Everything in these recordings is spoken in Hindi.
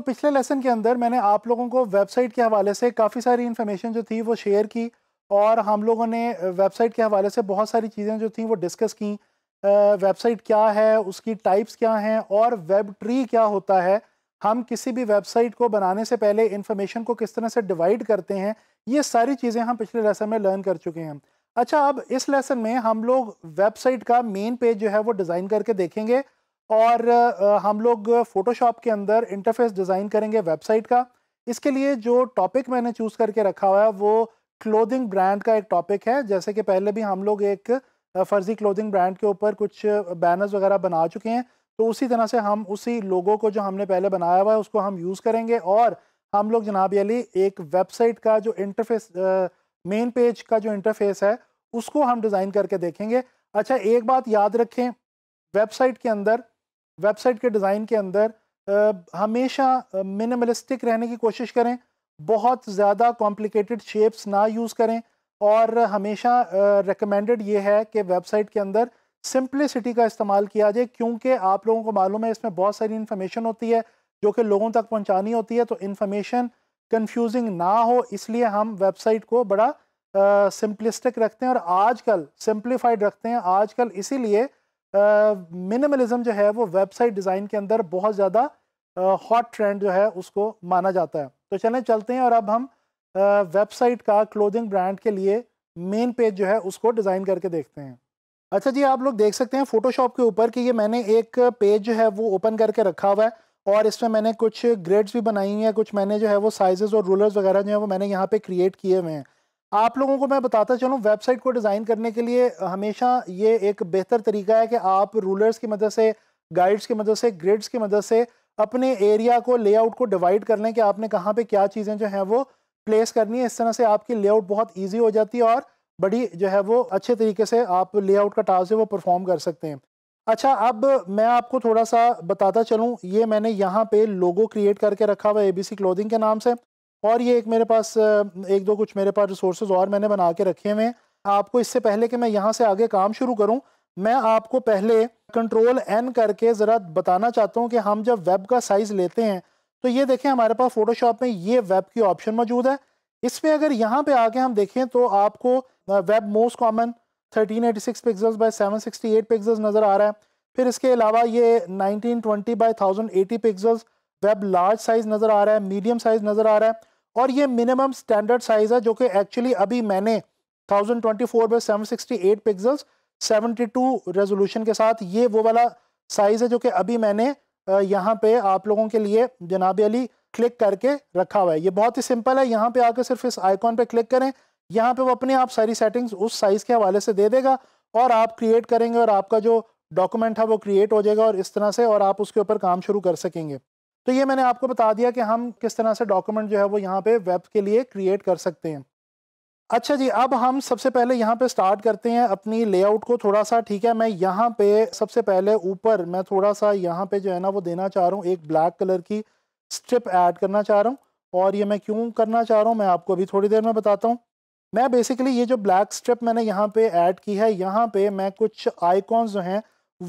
तो पिछले लेसन के अंदर मैंने आप लोगों को वेबसाइट के हवाले से काफ़ी सारी इन्फॉर्मेशन जो थी वो शेयर की और हम लोगों ने वेबसाइट के हवाले से बहुत सारी चीज़ें जो थी वो डिस्कस की वेबसाइट क्या है उसकी टाइप्स क्या हैं और वेब ट्री क्या होता है हम किसी भी वेबसाइट को बनाने से पहले इन्फॉर्मेशन को किस तरह से डिवाइड करते हैं ये सारी चीज़ें हम पिछले लेसन में लर्न कर चुके हैं अच्छा अब इस लेसन में हम लोग वेबसाइट का मेन पेज जो है वो डिज़ाइन करके देखेंगे और हम लोग फोटोशॉप के अंदर इंटरफेस डिज़ाइन करेंगे वेबसाइट का इसके लिए जो टॉपिक मैंने चूज़ करके रखा हुआ है वो क्लोथिंग ब्रांड का एक टॉपिक है जैसे कि पहले भी हम लोग एक फर्जी क्लोथिंग ब्रांड के ऊपर कुछ बैनर्स वगैरह बना चुके हैं तो उसी तरह से हम उसी लोगों को जो हमने पहले बनाया हुआ है उसको हम यूज़ करेंगे और हम लोग जनाब अली एक वेबसाइट का जो इंटरफेस मेन पेज का जो इंटरफेस है उसको हम डिज़ाइन करके देखेंगे अच्छा एक बात याद रखें वेबसाइट के अंदर वेबसाइट के डिज़ाइन के अंदर हमेशा मिनिमलिस्टिक रहने की कोशिश करें बहुत ज़्यादा कॉम्प्लिकेटेड शेप्स ना यूज़ करें और हमेशा रिकमेंडेड ये है कि वेबसाइट के अंदर सिंपलिसिटी का इस्तेमाल किया जाए क्योंकि आप लोगों को मालूम है इसमें बहुत सारी इन्फॉर्मेशन होती है जो कि लोगों तक पहुंचानी होती है तो इन्फॉर्मेशन कंफ्यूजिंग ना हो इसलिए हम वेबसाइट को बड़ा सिंपलिस्टिक रखते हैं और आजकल सिंप्लीफाइड रखते हैं आजकल इसीलिए मिनिमलिज्म जो है वो वेबसाइट डिज़ाइन के अंदर बहुत ज़्यादा हॉट ट्रेंड जो है उसको माना जाता है तो चलें चलते हैं और अब हम वेबसाइट का क्लोथिंग ब्रांड के लिए मेन पेज जो है उसको डिज़ाइन करके देखते हैं अच्छा जी आप लोग देख सकते हैं फोटोशॉप के ऊपर कि ये मैंने एक पेज जो है वो ओपन करके रखा हुआ है और इसमें मैंने कुछ ग्रेड्स भी बनाई हैं कुछ मैंने जो है वो साइजेस और रूलर्स वगैरह जो है वो मैंने यहाँ पे क्रिएट किए हुए हैं आप लोगों को मैं बताता चलूँ वेबसाइट को डिज़ाइन करने के लिए हमेशा ये एक बेहतर तरीका है कि आप रूलर्स की मदद से गाइड्स की मदद से ग्रिड्स की मदद से अपने एरिया को लेआउट को डिवाइड कर लें कि आपने कहाँ पे क्या चीज़ें जो हैं वो प्लेस करनी है इस तरह से आपकी लेआउट बहुत ईजी हो जाती है और बड़ी जो है वो अच्छे तरीके से आप लेआउट का टास्क है वो परफॉर्म कर सकते हैं अच्छा अब मैं आपको थोड़ा सा बताता चलूँ ये मैंने यहाँ पे लोगो क्रिएट करके रखा हुआ ए बी सी क्लोदिंग के नाम से और ये एक मेरे पास एक दो कुछ मेरे पास रिसोर्सेज और मैंने बना के रखे हुए हैं आपको इससे पहले कि मैं यहाँ से आगे काम शुरू करूँ मैं आपको पहले कंट्रोल एन करके ज़रा बताना चाहता हूँ कि हम जब वेब का साइज़ लेते हैं तो ये देखें हमारे पास फ़ोटोशॉप में ये वेब की ऑप्शन मौजूद है इसमें अगर यहाँ पे आके हम देखें तो आपको web most common 1386 pixels by seven pixels नज़र आ रहा है फिर इसके अलावा ये 1920 by eighty pixels web large size नज़र आ रहा है मीडियम साइज़ नज़र आ रहा है और ये मिनिमम स्टैंडर्ड साइज़ है जो कि एक्चुअली अभी मैंने 1024 बाय 768 पिक्सल्स 72 रेजोल्यूशन के साथ ये वो वाला साइज़ है जो कि अभी मैंने यहाँ पे आप लोगों के लिए जनाब अली क्लिक करके रखा हुआ है ये बहुत ही सिंपल है यहाँ पे आकर सिर्फ इस आइकॉन पे क्लिक करें यहाँ पे वो अपने आप सारी सेटिंग्स उस साइज़ के हवाले से दे देगा और आप क्रिएट करेंगे और आपका जो डॉक्यूमेंट है वो क्रिएट हो जाएगा और इस तरह से और आप उसके ऊपर काम शुरू कर सकेंगे तो ये मैंने आपको बता दिया कि हम किस तरह से डॉक्यूमेंट जो है वो यहाँ पे वेब के लिए क्रिएट कर सकते हैं अच्छा जी अब हम सबसे पहले यहाँ पे स्टार्ट करते हैं अपनी लेआउट को थोड़ा सा ठीक है मैं यहाँ पे सबसे पहले ऊपर मैं थोड़ा सा यहाँ पे जो है ना वो देना चाह रहा हूँ एक ब्लैक कलर की स्ट्रिप ऐड करना चाह रहा हूँ और ये मैं क्यों करना चाह रहा हूँ मैं आपको अभी थोड़ी देर में बताता हूँ मैं बेसिकली ये जो ब्लैक स्ट्रिप मैंने यहाँ पे ऐड की है यहाँ पे मैं कुछ आइकॉन्स जो हैं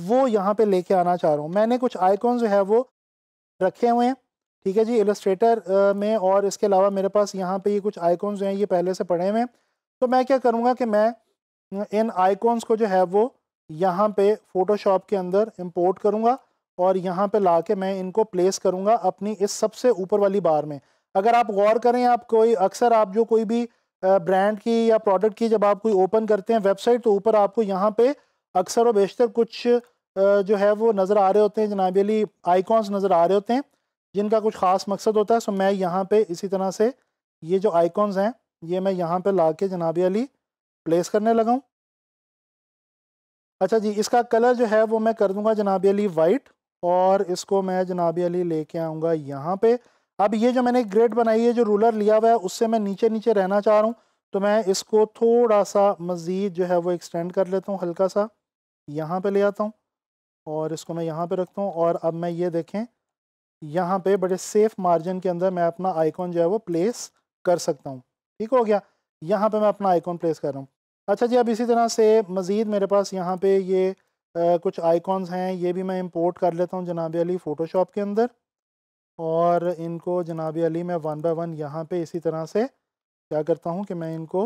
वो यहाँ पे लेके आना चाह रहा हूँ मैंने कुछ आइकॉन्स जो है वो रखे हुए हैं ठीक है जी इलस्ट्रेटर में और इसके अलावा मेरे पास यहाँ पे ये कुछ आइकॉन्स जो हैं ये पहले से पड़े हुए हैं तो मैं क्या करूँगा कि मैं इन आइकॉन्स को जो है वो यहाँ पे फ़ोटोशॉप के अंदर इम्पोर्ट करूँगा और यहाँ पे ला के मैं इनको प्लेस करूँगा अपनी इस सबसे ऊपर वाली बार में अगर आप गौर करें आप कोई अक्सर आप जो कोई भी ब्रांड की या प्रोडक्ट की जब आप कोई ओपन करते हैं वेबसाइट तो ऊपर आपको यहाँ पर अक्सर व बेशतर कुछ जो है वो नज़र आ रहे होते हैं जनाब अली आइकॉन्स नज़र आ रहे होते हैं जिनका कुछ ख़ास मकसद होता है सो मैं यहाँ पे इसी तरह से ये जो आइकॉन्स हैं ये मैं यहाँ पे ला के जनाब अली प्लेस करने लगाऊँ अच्छा जी इसका कलर जो है वो मैं कर दूँगा जनाब अली वाइट और इसको मैं जनाब अली ले कर आऊँगा यहाँ पर अब ये जो मैंने ग्रेड बनाई है जो रूलर लिया हुआ है उससे मैं नीचे नीचे रहना चाह रहा हूँ तो मैं इसको थोड़ा सा मज़ीद जो है वो एक्सटेंड कर लेता हूँ हल्का सा यहाँ पे ले आता हूँ और इसको मैं यहाँ पे रखता हूँ और अब मैं ये देखें यहाँ पे बड़े सेफ मार्जिन के अंदर मैं अपना आइकॉन जो है वो प्लेस कर सकता हूँ ठीक हो गया यहाँ पे मैं अपना आइकॉन प्लेस कर रहा हूँ अच्छा जी अब इसी तरह से मज़ीद मेरे पास यहाँ पे ये आ, कुछ आइकॉन्स हैं ये भी मैं इम्पोर्ट कर लेता हूँ जनाब अली फ़ोटोशॉप के अंदर और इनको जनाब अली मैं वन बाई वन यहाँ पर इसी तरह से क्या करता हूँ कि मैं इनको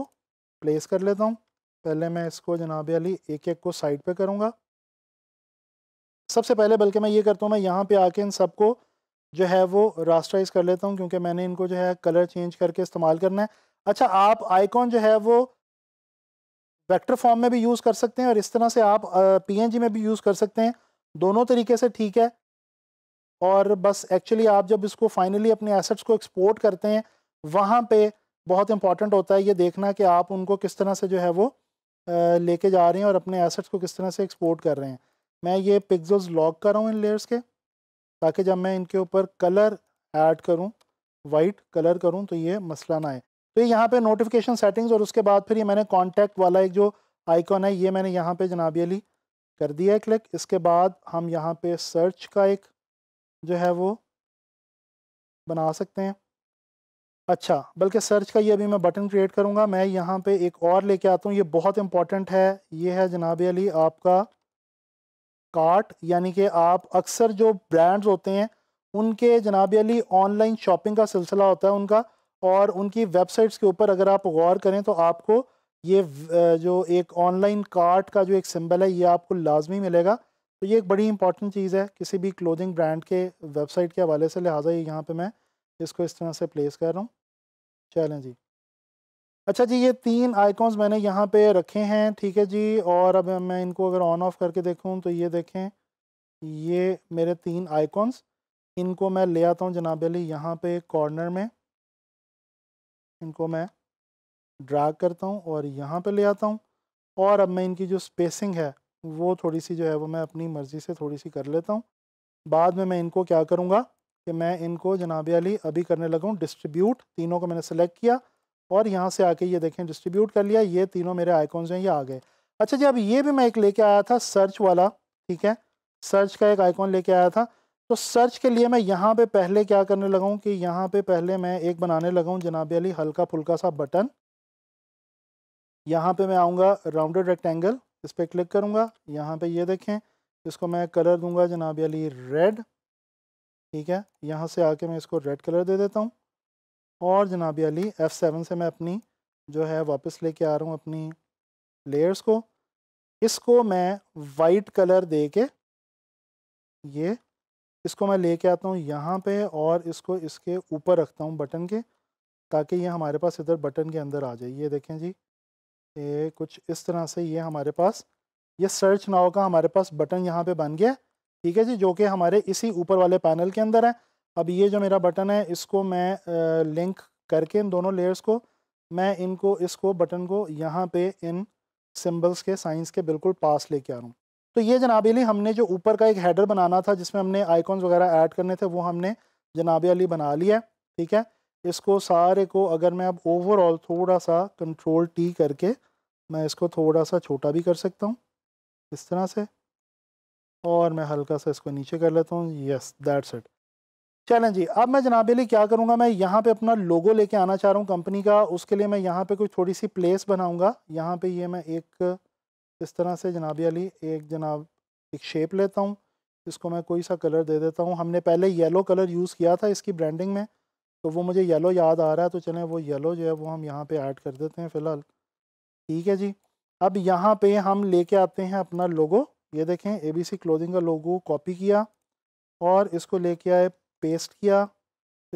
प्लेस कर लेता हूँ पहले मैं इसको जनाब अली एक एक को साइड पर करूँगा सबसे पहले बल्कि मैं ये करता हूँ मैं यहाँ पे आके इन सबको जो है वो रास्टराइज कर लेता हूँ क्योंकि मैंने इनको जो है कलर चेंज करके इस्तेमाल करना है अच्छा आप आइकॉन जो है वो वेक्टर फॉर्म में भी यूज़ कर सकते हैं और इस तरह से आप पी में भी यूज़ कर सकते हैं दोनों तरीके से ठीक है और बस एक्चुअली आप जब इसको फाइनली अपने एसेट्स को एक्सपोर्ट करते हैं वहाँ पे बहुत इंपॉर्टेंट होता है ये देखना कि आप उनको किस तरह से जो है वो लेके जा रहे हैं और अपने एसेट्स को किस तरह से एक्सपोर्ट कर रहे हैं मैं ये पिक्सल्स लॉक कर रहा हूँ इन लेयर्स के ताकि जब मैं इनके ऊपर कलर ऐड करूँ वाइट कलर करूँ तो ये मसला ना आए तो ये यहाँ पर नोटिफिकेशन सेटिंग्स और उसके बाद फिर ये मैंने कॉन्टैक्ट वाला एक जो आइकॉन है ये मैंने यहाँ पे जनाब अली कर दिया है क्लिक इसके बाद हम यहाँ पर सर्च का एक जो है वो बना सकते हैं अच्छा बल्कि सर्च का ये अभी मैं बटन क्रिएट करूँगा मैं यहाँ पे एक और लेके आता हूँ ये बहुत इंपॉर्टेंट है ये है जनाब अली आपका कार्ट यानी कि आप अक्सर जो ब्रांड्स होते हैं उनके जनाब अली ऑनलाइन शॉपिंग का सिलसिला होता है उनका और उनकी वेबसाइट्स के ऊपर अगर आप गौर करें तो आपको ये जो एक ऑनलाइन कार्ट का जो एक सिंबल है ये आपको लाजमी मिलेगा तो ये एक बड़ी इंपॉर्टेंट चीज़ है किसी भी क्लोथिंग ब्रांड के वेबसाइट के हवाले से लिहाजा ये यहाँ पर मैं इसको इस तरह से प्लेस कर रहा हूँ चलें जी अच्छा जी ये तीन आइकॉन्स मैंने यहाँ पे रखे हैं ठीक है जी और अब मैं इनको अगर ऑन ऑफ करके देखूँ तो ये देखें ये मेरे तीन आइकॉन्स इनको मैं ले आता हूँ जनाब अली यहाँ पे कॉर्नर में इनको मैं ड्रा करता हूँ और यहाँ पे ले आता हूँ और अब मैं इनकी जो स्पेसिंग है वो थोड़ी सी जो है वो मैं अपनी मर्ज़ी से थोड़ी सी कर लेता हूँ बाद में मैं इनको क्या करूँगा कि मैं इनको जनाब अली अभी करने लगा डिस्ट्रीब्यूट तीनों को मैंने सेलेक्ट किया और यहाँ से आके ये देखें डिस्ट्रीब्यूट कर लिया ये तीनों मेरे आइकॉन्स हैं ये आ गए अच्छा जी अब ये भी मैं एक लेके आया था सर्च वाला ठीक है सर्च का एक आइकॉन लेके आया था तो सर्च के लिए मैं यहाँ पे पहले क्या करने लगाऊँ कि यहाँ पे पहले मैं एक बनाने लगाऊँ जनाब अली हल्का फुल्का सा बटन यहाँ पे मैं आऊँगा राउंडेड रेक्टेंगल इस पर क्लिक करूँगा यहाँ पे ये देखें इसको मैं कलर दूँगा जनाब अली रेड ठीक है यहाँ से आके मैं इसको रेड कलर दे देता हूँ और जनाब अली एफ़ सेवन से मैं अपनी जो है वापस लेके आ रहा हूँ अपनी लेयर्स को इसको मैं वाइट कलर दे के ये इसको मैं लेके आता हूँ यहाँ पे और इसको इसके ऊपर रखता हूँ बटन के ताकि ये हमारे पास इधर बटन के अंदर आ जाए ये देखें जी ये कुछ इस तरह से ये हमारे पास ये सर्च नाव का हमारे पास बटन यहाँ पे बन गया ठीक है जी जो कि हमारे इसी ऊपर वाले पैनल के अंदर है अब ये जो मेरा बटन है इसको मैं लिंक करके इन दोनों लेयर्स को मैं इनको इसको बटन को यहाँ पे इन सिंबल्स के साइंस के बिल्कुल पास लेके आ रहा हूँ तो ये जनाब अली हमने जो ऊपर का एक हेडर बनाना था जिसमें हमने आइकॉन्स वगैरह ऐड करने थे वो हमने जनाब अली बना लिया ठीक है इसको सारे को अगर मैं अब ओवरऑल थोड़ा सा कंट्रोल टी करके मैं इसको थोड़ा सा छोटा भी कर सकता हूँ इस तरह से और मैं हल्का सा इसको नीचे कर लेता हूँ यस दैट्स इट चलें जी अब मैं जनाब अली क्या करूँगा मैं यहाँ पे अपना लोगो लेके आना चाह रहा हूँ कंपनी का उसके लिए मैं यहाँ पे कोई थोड़ी सी प्लेस बनाऊँगा यहाँ पे ये यह मैं एक इस तरह से जनाब अली एक जनाब एक शेप लेता हूँ इसको मैं कोई सा कलर दे देता हूँ हमने पहले येलो कलर यूज़ किया था इसकी ब्रांडिंग में तो वो मुझे येलो याद आ रहा है तो चलें वो येलो जो है वो हम यहाँ पर ऐड कर देते हैं फ़िलहाल ठीक है जी अब यहाँ पर हम ले आते हैं अपना लोगो ये देखें ए बी सी क्लोदिंग का लोगो कॉपी किया और इसको लेके आए पेस्ट किया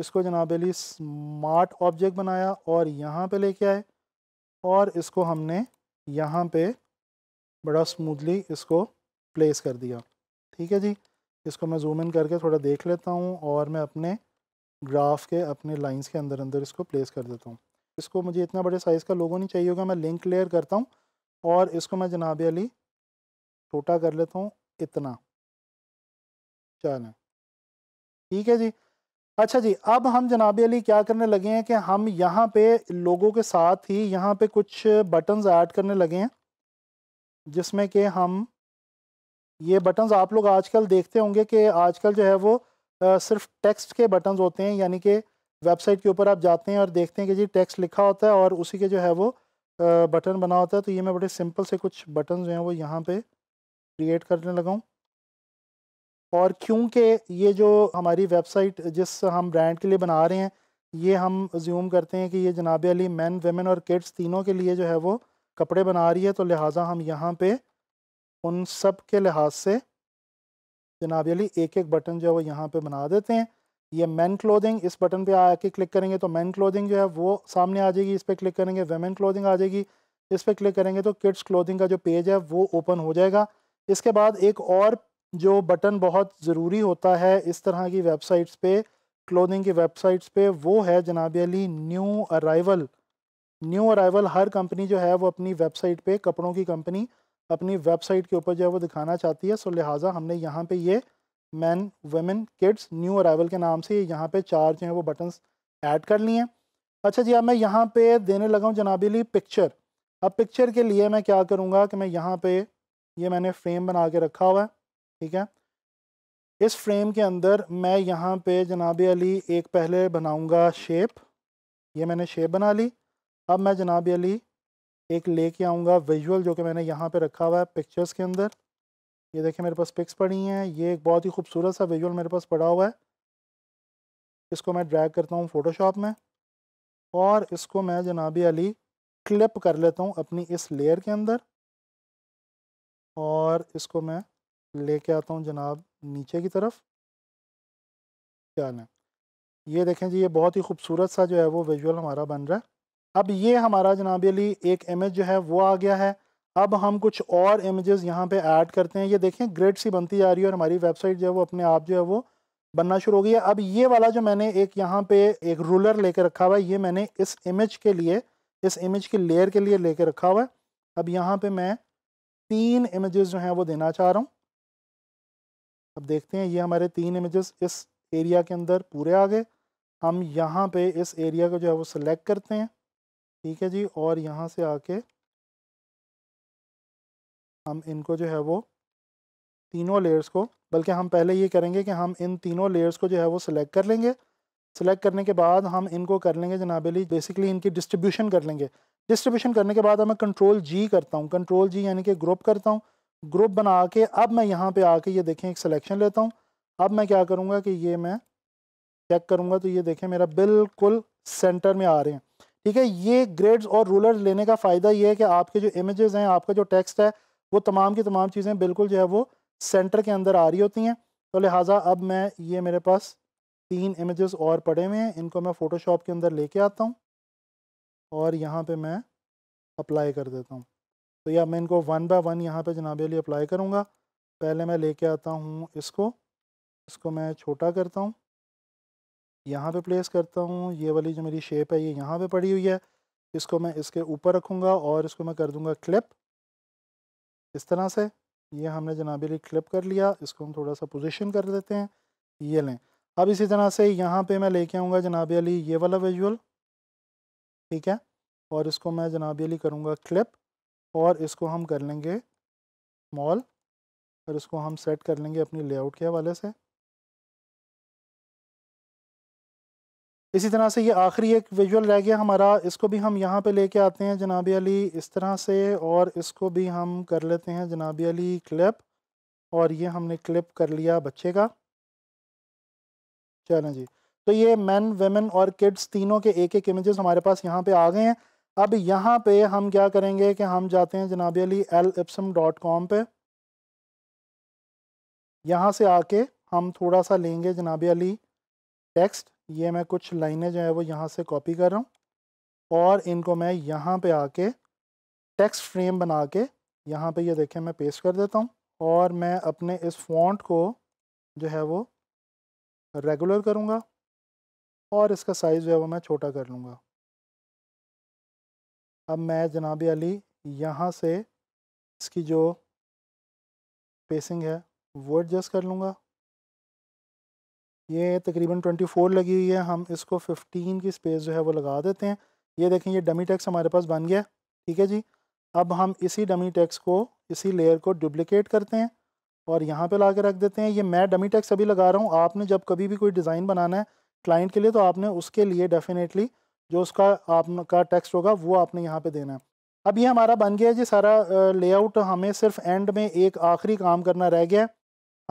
इसको जनाब अली स्मार्ट ऑब्जेक्ट बनाया और यहाँ पे लेके आए और इसको हमने यहाँ पे बड़ा स्मूथली इसको प्लेस कर दिया ठीक है जी इसको मैं जूम इन करके थोड़ा देख लेता हूँ और मैं अपने ग्राफ के अपने लाइंस के अंदर अंदर इसको प्लेस कर देता हूँ इसको मुझे इतना बड़े साइज़ का लोगों नहीं चाहिए होगा मैं लिंक लेयर करता हूँ और इसको मैं जनाब अली छोटा कर लेता हूँ इतना चलें ठीक है जी अच्छा जी अब हम जनाब अली क्या करने लगे हैं कि हम यहाँ पे लोगों के साथ ही यहाँ पे कुछ बटन्स ऐड करने लगे हैं जिसमें कि हम ये बटन्स आप लोग आजकल देखते होंगे कि आजकल जो है वो आ, सिर्फ टेक्स्ट के बटन्स होते हैं यानी कि वेबसाइट के ऊपर आप जाते हैं और देखते हैं कि जी टेक्स्ट लिखा होता है और उसी के जो है वो आ, बटन बना होता है तो ये मैं बड़े सिंपल से कुछ बटन जो हैं वो यहाँ पर क्रिएट करने लगाऊँ और क्योंकि ये जो हमारी वेबसाइट जिस हम ब्रांड के लिए बना रहे हैं ये हम ज्यूम करते हैं कि ये जनाब अली मैन वेमेन और किड्स तीनों के लिए जो है वो कपड़े बना रही है तो लिहाजा हम यहाँ पे उन सब के लिहाज से जनाब अली एक एक बटन जो है वो यहाँ पे बना देते हैं ये मैन क्लोदिंग इस बटन पे आके क्लिक करेंगे तो मैन क्लोदिंग जो है वो सामने आ जाएगी इस पर क्लिक करेंगे वेमेन क्लोदिंग आ जाएगी इस पर क्लिक करेंगे तो किड्स क्लोदिंग का जो पेज है वो ओपन हो जाएगा इसके बाद एक और जो बटन बहुत ज़रूरी होता है इस तरह की वेबसाइट्स पे क्लोथिंग की वेबसाइट्स पे वो है Janab Ali new arrival new arrival हर कंपनी जो है वो अपनी वेबसाइट पे कपड़ों की कंपनी अपनी वेबसाइट के ऊपर जो है वो दिखाना चाहती है सो लिहाजा हमने यहाँ पे ये man women kids new arrival के नाम से यहाँ पे चार जो है वो बटन्स ऐड कर लिए अच्छा जी अब मैं यहाँ पे देने लगा हूँ अली पिक्चर अब पिक्चर के लिए मैं क्या करूँगा कि मैं यहाँ पे ये मैंने फ्रेम बना के रखा हुआ है ठीक है इस फ्रेम के अंदर मैं यहाँ पे जनाब अली एक पहले बनाऊँगा शेप ये मैंने शेप बना ली अब मैं जनाब अली एक लेके आऊँगा विजुअल जो कि मैंने यहाँ पे रखा हुआ है पिक्चर्स के अंदर ये देखें मेरे पास पिक्स पड़ी हैं ये एक बहुत ही खूबसूरत सा विजुअल मेरे पास पड़ा हुआ है इसको मैं ड्रैग करता हूँ फ़ोटोशॉप में और इसको मैं जनाब अली क्लिप कर लेता हूँ अपनी इस लेयर के अंदर और इसको मैं लेके आता हूँ जनाब नीचे की तरफ क्या लें ये देखें जी ये बहुत ही खूबसूरत सा जो है वो विजुअल हमारा बन रहा है अब ये हमारा जनाब अली एक इमेज जो है वो आ गया है अब हम कुछ और इमेजेस यहाँ पे ऐड करते हैं ये देखें ग्रेड सी बनती जा रही है और हमारी वेबसाइट जो है वो अपने आप जो है वो बनना शुरू हो गई है अब ये वाला जो मैंने एक यहाँ पे एक रूलर लेकर रखा हुआ है ये मैंने इस इमेज के लिए इस इमेज की लेयर के लिए ले रखा हुआ है अब यहाँ पर मैं तीन इमेज जो हैं वो देना चाह रहा हूँ अब देखते हैं ये हमारे तीन इमेजेस इस एरिया के अंदर पूरे आ गए हम यहाँ पे इस एरिया को जो है वो सिलेक्ट करते हैं ठीक है जी और यहाँ से आके हम इनको जो है वो तीनों लेयर्स को बल्कि हम पहले ये करेंगे कि हम इन तीनों लेयर्स को जो है वो सिलेक्ट कर लेंगे सिलेक्ट करने के बाद हम इनको कर लेंगे जनाबेली बेसिकली इनकी डिस्ट्रीब्यूशन कर लेंगे डिस्ट्रीब्यूशन करने के बाद मैं कंट्रोल जी करता हूँ कंट्रोल जी यानी कि ग्रुप करता हूँ ग्रुप बना के अब मैं यहाँ पे आके ये देखें एक सिलेक्शन लेता हूँ अब मैं क्या करूँगा कि ये मैं चेक करूँगा तो ये देखें मेरा बिल्कुल सेंटर में आ रहे हैं ठीक है ये ग्रेड्स और रूलर लेने का फ़ायदा ये है कि आपके जो इमेजेस हैं आपका जो टेक्स्ट है वो तमाम की तमाम चीज़ें बिल्कुल जो है वो सेंटर के अंदर आ रही होती हैं तो लिहाजा अब मैं ये मेरे पास तीन इमेजेस और पड़े हुए हैं इनको मैं फ़ोटोशॉप के अंदर लेके आता हूँ और यहाँ पे मैं अप्लाई कर देता हूँ तो या मैं इनको वन बाय वन यहाँ पे जनाब अली अप्लाई करूँगा पहले मैं लेके आता हूँ इसको इसको मैं छोटा करता हूँ यहाँ पे प्लेस करता हूँ ये वाली जो मेरी शेप है ये यहाँ पे पड़ी हुई है इसको मैं इसके ऊपर रखूँगा और इसको मैं कर दूँगा क्लिप इस तरह से ये हमने जनाब अली क्लिप कर लिया इसको हम थोड़ा सा पोजिशन कर देते हैं ये लें अब इसी तरह से यहाँ पर मैं लेके आऊँगा जनाब अली ये वाला विजुअल ठीक है और इसको मैं जनाब अली करूँगा क्लिप और इसको हम कर लेंगे स्मॉल और इसको हम सेट कर लेंगे अपनी लेआउट के हवाले से इसी तरह से ये आखिरी एक विजुअल रह गया हमारा इसको भी हम यहाँ पे लेके आते हैं जनाब अली इस तरह से और इसको भी हम कर लेते हैं जनाब अली क्लिप और ये हमने क्लिप कर लिया बच्चे का चलें जी तो ये मैन वेमेन और किड्स तीनों के एक एक इमेजेस हमारे पास यहाँ पे आ गए हैं अब यहाँ पे हम क्या करेंगे कि हम जाते हैं जनाब अली एल एप्सम डॉट कॉम पर यहाँ से आके हम थोड़ा सा लेंगे जनाब अली टेक्स्ट ये मैं कुछ लाइनें जो है वो यहाँ से कॉपी कर रहा हूँ और इनको मैं यहाँ पे आके टेक्स्ट फ्रेम बना के यहाँ पे ये यह देखें मैं पेस्ट कर देता हूँ और मैं अपने इस फॉन्ट को जो है वो रेगुलर करूँगा और इसका साइज़ जो है वो मैं छोटा कर लूँगा अब मैं जनाब अली यहाँ से इसकी जो स्पेसिंग है वो एडजस्ट कर लूँगा ये तकरीबन 24 लगी हुई है हम इसको 15 की स्पेस जो है वो लगा देते हैं ये देखें ये डमी टैक्स हमारे पास बन गया ठीक है जी अब हम इसी डमी टैक्स को इसी लेयर को डुप्लिकेट करते हैं और यहाँ पे ला के रख देते हैं ये मैं डमी टैक्स अभी लगा रहा हूँ आपने जब कभी भी कोई डिज़ाइन बनाना है क्लाइंट के लिए तो आपने उसके लिए डेफिनेटली जो उसका आपका टेक्स्ट होगा वो आपने यहाँ पे देना है अब ये हमारा बन गया जी सारा लेआउट हमें सिर्फ एंड में एक आखिरी काम करना रह गया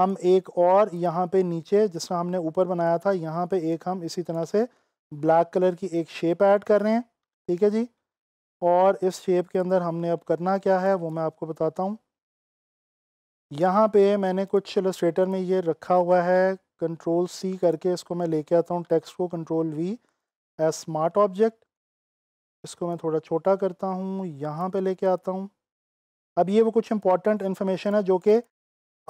हम एक और यहाँ पे नीचे जिसमें हमने ऊपर बनाया था यहाँ पे एक हम इसी तरह से ब्लैक कलर की एक शेप ऐड कर रहे हैं ठीक है जी और इस शेप के अंदर हमने अब करना क्या है वो मैं आपको बताता हूँ यहाँ पे मैंने कुछ इलस्ट्रेटर में ये रखा हुआ है कंट्रोल सी करके इसको मैं लेके आता हूँ टेक्स्ट को control V as smart object इसको मैं थोड़ा छोटा करता हूँ यहाँ पे लेके आता हूँ अब ये वो कुछ इंपॉर्टेंट इन्फॉर्मेशन है जो कि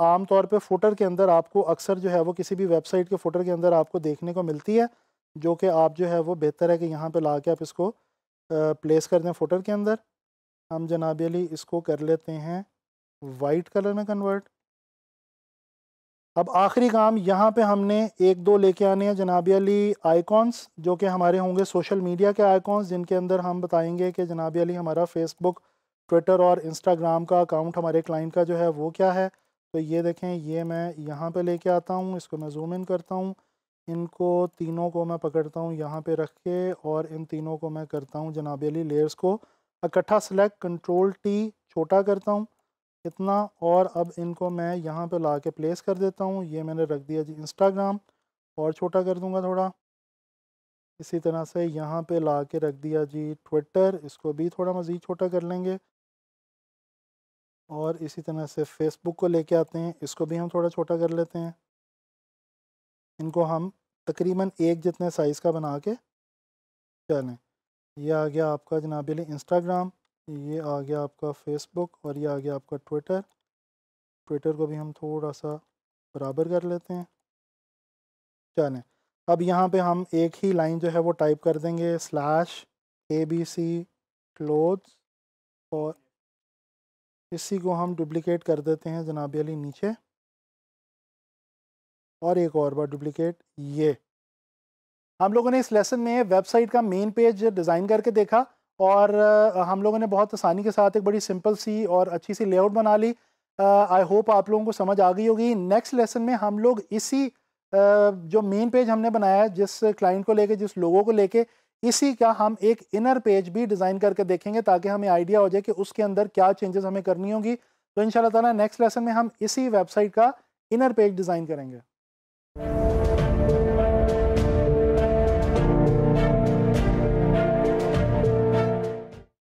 आम तौर पे फुटर के अंदर आपको अक्सर जो है वो किसी भी वेबसाइट के फुटर के अंदर आपको देखने को मिलती है जो कि आप जो है वो बेहतर है कि यहाँ पे ला के आप इसको प्लेस कर दें फुटर के अंदर हम जनाब अली इसको कर लेते हैं वाइट कलर में कन्वर्ट अब आखिरी काम यहाँ पे हमने एक दो लेके आने हैं जनाबी अली आइकॉन्स जो कि हमारे होंगे सोशल मीडिया के आइकॉन्स जिनके अंदर हम बताएंगे कि जनाबी अली हमारा फेसबुक ट्विटर और इंस्टाग्राम का अकाउंट हमारे क्लाइंट का जो है वो क्या है तो ये देखें ये मैं यहाँ पे लेके आता हूँ इसको मैं जूम इन करता हूँ इनको तीनों को मैं पकड़ता हूँ यहाँ पर रख के और इन तीनों को मैं करता हूँ जनाब अली लेयर्स को इकट्ठा सेलेक्ट कंट्रोल टी छोटा करता हूँ इतना और अब इनको मैं यहाँ पे ला के प्लेस कर देता हूँ ये मैंने रख दिया जी इंस्टाग्राम और छोटा कर दूँगा थोड़ा इसी तरह से यहाँ पे ला के रख दिया जी ट्विटर इसको भी थोड़ा मज़ीद छोटा कर लेंगे और इसी तरह से फेसबुक को लेके आते हैं इसको भी हम थोड़ा छोटा कर लेते हैं इनको हम तकरीबन एक जितने साइज़ का बना के चलें यह आ गया आपका जनाबिल इंस्टाग्राम ये आ गया आपका फेसबुक और ये आ गया आपका ट्विटर ट्विटर को भी हम थोड़ा सा बराबर कर लेते हैं चलें अब यहाँ पे हम एक ही लाइन जो है वो टाइप कर देंगे slash A B C clothes और इसी को हम डुप्लिकेट कर देते हैं जनाब अली नीचे और एक और बार डुप्लिकेट ये हम लोगों ने इस लेसन में वेबसाइट का मेन पेज डिज़ाइन करके देखा और हम लोगों ने बहुत आसानी के साथ एक बड़ी सिंपल सी और अच्छी सी लेआउट बना ली आई होप आप लोगों को समझ आ गई होगी नेक्स्ट लेसन में हम लोग इसी जो मेन पेज हमने बनाया है जिस क्लाइंट को लेके जिस लोगों को लेके इसी का हम एक इनर पेज भी डिज़ाइन करके देखेंगे ताकि हमें आइडिया हो जाए कि उसके अंदर क्या चेंजेस हमें करनी होगी तो इन शाला नेक्स्ट लेसन में हम इसी वेबसाइट का इनर पेज डिज़ाइन करेंगे